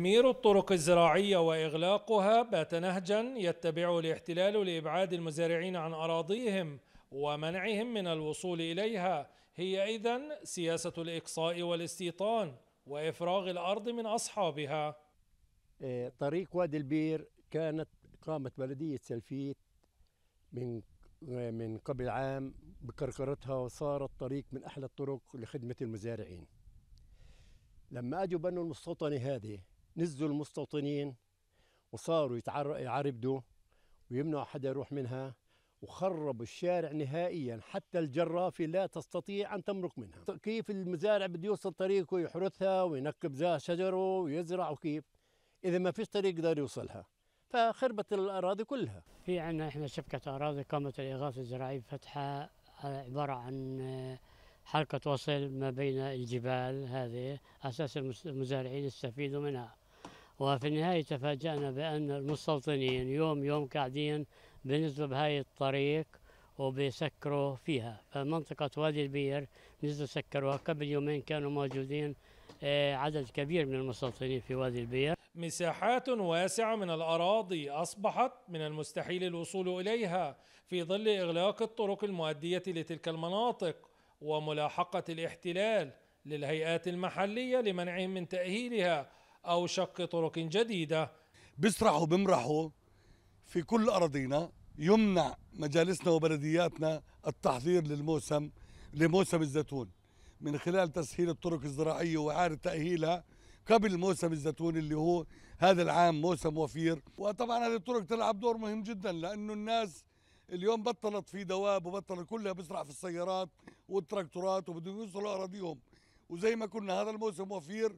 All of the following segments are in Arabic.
تدمير الطرق الزراعية وإغلاقها بات نهجا يتبعه الاحتلال لإبعاد المزارعين عن أراضيهم ومنعهم من الوصول إليها هي إذا سياسة الإقصاء والاستيطان وإفراغ الأرض من أصحابها إيه، طريق وادي البير كانت قامت بلدية سلفيت من من قبل عام بكركرتها وصارت طريق من أحلى الطرق لخدمة المزارعين لما أجوا بنوا المستوطنة هذه نزلوا المستوطنين وصاروا يعربدوا ويمنعوا حدا يروح منها وخربوا الشارع نهائيا حتى الجرافة لا تستطيع أن تمرق منها كيف المزارع بده يوصل طريقه يحرثها وينكب زها شجره ويزرع وكيف إذا ما فيش طريق يقدر يوصلها فخربت الأراضي كلها في عندنا إحنا شبكة أراضي قامت الإغاثة الزراعية بفتحها عبارة عن آه، حلقة وصل ما بين الجبال هذه أساس المزارعين يستفيدوا منها وفي النهاية تفاجأنا بأن المستوطنين يوم يوم قاعدين بنزلوا بهاي الطريق وبيسكروا فيها فمنطقة وادي البير نزلوا سكروها قبل يومين كانوا موجودين آه، عدد كبير من المستوطنين في وادي البير مساحات واسعة من الأراضي أصبحت من المستحيل الوصول إليها في ظل إغلاق الطرق المؤدية لتلك المناطق وملاحقة الاحتلال للهيئات المحلية لمنعهم من تأهيلها أو شق طرق جديدة بيسرحوا بمرحوا في كل أراضينا يمنع مجالسنا وبلدياتنا التحضير للموسم لموسم الزيتون من خلال تسهيل الطرق الزراعية وإعادة تأهيلها قبل موسم الزيتون اللي هو هذا العام موسم وفير وطبعا هذه الطرق تلعب دور مهم جدا لأنه الناس اليوم بطلت في دواب وبطل كلها بيسرع في السيارات والتراكتورات وبدهم يوصلوا أراضيهم وزي ما كنا هذا الموسم وفير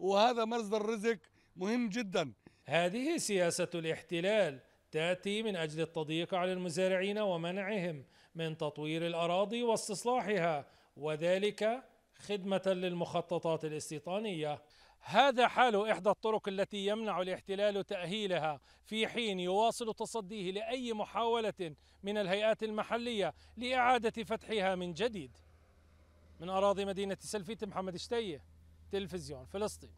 وهذا مصدر رزق مهم جدا هذه سياسة الاحتلال تأتي من أجل التضييق على المزارعين ومنعهم من تطوير الأراضي واستصلاحها وذلك خدمة للمخططات الاستيطانية هذا حال إحدى الطرق التي يمنع الاحتلال تأهيلها في حين يواصل تصديه لأي محاولة من الهيئات المحلية لإعادة فتحها من جديد من أراضي مدينة سلفيت محمد شتيه تلفزيون فلسطين